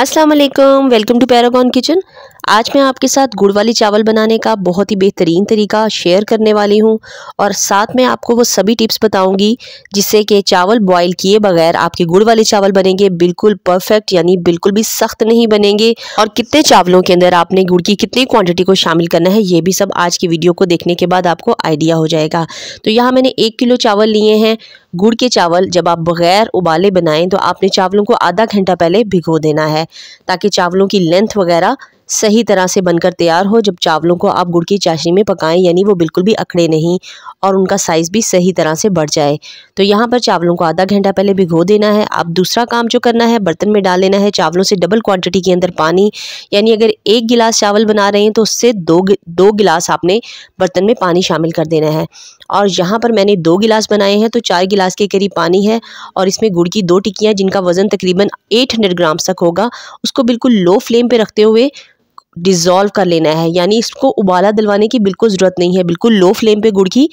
अस्सलाम वालेकुम welcome to Paragon kitchen आज मैं आपके साथ गुड़ वाली चावल बनाने का बहुत ही बेहतरीन तरीका शेयर करने वाली हूँ और साथ में आपको वो सभी टिप्स बताऊँगी जिससे कि चावल बॉईल किए बगैर आपके गुड़ वाले चावल बनेंगे बिल्कुल परफेक्ट यानी बिल्कुल भी सख्त नहीं बनेंगे और कितने चावलों के अंदर आपने गुड़ की कितनी क्वान्टिटी को शामिल करना है ये भी सब आज की वीडियो को देखने के बाद आपको आइडिया हो जाएगा तो यहाँ मैंने एक किलो चावल लिए हैं गुड़ के चावल जब आप बग़ैर उबाले बनाएं तो आपने चावलों को आधा घंटा पहले भिगो देना है ताकि चावलों की लेंथ वगैरह सही तरह से बनकर तैयार हो जब चावलों को आप गुड़ की चाशनी में पकाएं यानी वो बिल्कुल भी अखड़े नहीं और उनका साइज़ भी सही तरह से बढ़ जाए तो यहाँ पर चावलों को आधा घंटा पहले भिगो देना है आप दूसरा काम जो करना है बर्तन में डाल लेना है चावलों से डबल क्वांटिटी के अंदर पानी यानी अगर एक गिलास चावल बना रहे हैं तो उससे दो दो गिलास आपने बर्तन में पानी शामिल कर देना है और यहाँ पर मैंने दो गिलास बनाए हैं तो चार गिलास के करीब पानी है और इसमें गुड़ की दो टिक्कियाँ जिनका वज़न तकरीबन हंड्रेड ग्राम्स तक होगा उसको बिल्कुल लो फ्लेम पर रखते हुए डिज़ोल्व कर लेना है यानी इसको उबाला दिलवाने की बिल्कुल ज़रूरत नहीं है बिल्कुल लो फ्लेम पे गुड़ की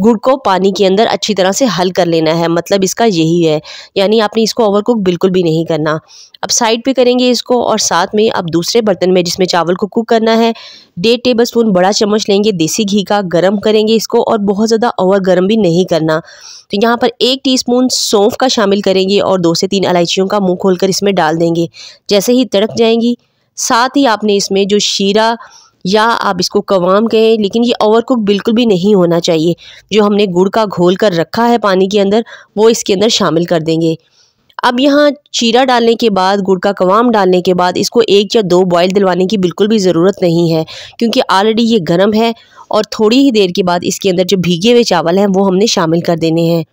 गुड़ को पानी के अंदर अच्छी तरह से हल कर लेना है मतलब इसका यही है यानी आपने इसको ओवर बिल्कुल भी नहीं करना अब साइड पे करेंगे इसको और साथ में अब दूसरे बर्तन में जिसमें चावल को कुक करना है डेढ़ टेबल स्पून बड़ा चम्मच लेंगे देसी घी का गर्म करेंगे इसको और बहुत ज़्यादा ओवर गर्म भी नहीं करना तो यहाँ पर एक स्पून सौंफ का शामिल करेंगे और दो से तीन इलायचियों का मुँह खोल इसमें डाल देंगे जैसे ही तड़क जाएंगी साथ ही आपने इसमें जो शीरा या आप इसको कवाम कहें लेकिन ये ओवर कुक बिल्कुल भी नहीं होना चाहिए जो हमने गुड़ का घोल कर रखा है पानी के अंदर वो इसके अंदर शामिल कर देंगे अब यहाँ चीरा डालने के बाद गुड़ का कवाम डालने के बाद इसको एक या दो बॉयल दिलवाने की बिल्कुल भी ज़रूरत नहीं है क्योंकि ऑलरेडी ये गर्म है और थोड़ी ही देर के बाद इसके अंदर जो भीगे हुए चावल हैं वो हमने शामिल कर देने हैं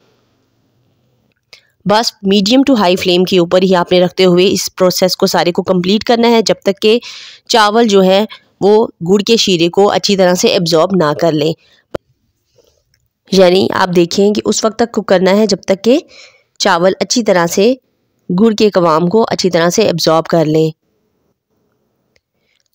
बस मीडियम टू हाई फ्लेम के ऊपर ही आपने रखते हुए इस प्रोसेस को सारे को कंप्लीट करना है जब तक के चावल जो है वो गुड़ के शीरे को अच्छी तरह से एब्जॉर्ब ना कर लें यानी आप देखें कि उस वक्त तक कुक करना है जब तक के चावल अच्छी तरह से गुड़ के कवाम को अच्छी तरह से एब्जॉर्ब कर लें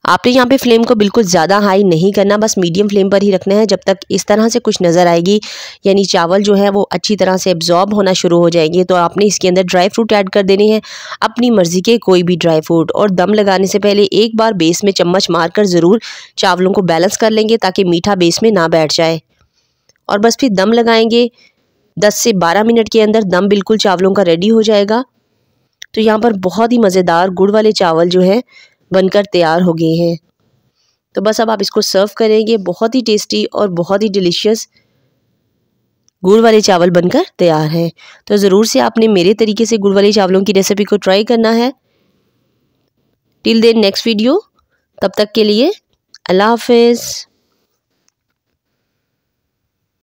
आपने यहाँ पे फ्लेम को बिल्कुल ज़्यादा हाई नहीं करना बस मीडियम फ्लेम पर ही रखना है जब तक इस तरह से कुछ नज़र आएगी यानी चावल जो है वो अच्छी तरह से एब्जॉर्ब होना शुरू हो जाएंगे तो आपने इसके अंदर ड्राई फ्रूट ऐड कर देने हैं अपनी मर्ज़ी के कोई भी ड्राई फ्रूट और दम लगाने से पहले एक बार बेस में चम्मच कर ज़रूर चावलों को बैलेंस कर लेंगे ताकि मीठा बेस में ना बैठ जाए और बस फिर दम लगाएंगे दस से बारह मिनट के अंदर दम बिल्कुल चावलों का रेडी हो जाएगा तो यहाँ पर बहुत ही मज़ेदार गुड़ वाले चावल जो है बनकर तैयार हो गए हैं तो बस अब आप इसको सर्व करेंगे बहुत ही टेस्टी और बहुत ही डिलीशियस गुड़ वाले चावल बनकर तैयार हैं तो ज़रूर से आपने मेरे तरीके से गुड़ वाले चावलों की रेसिपी को ट्राई करना है टिल देन नेक्स्ट वीडियो तब तक के लिए अल्लाह हाफिज़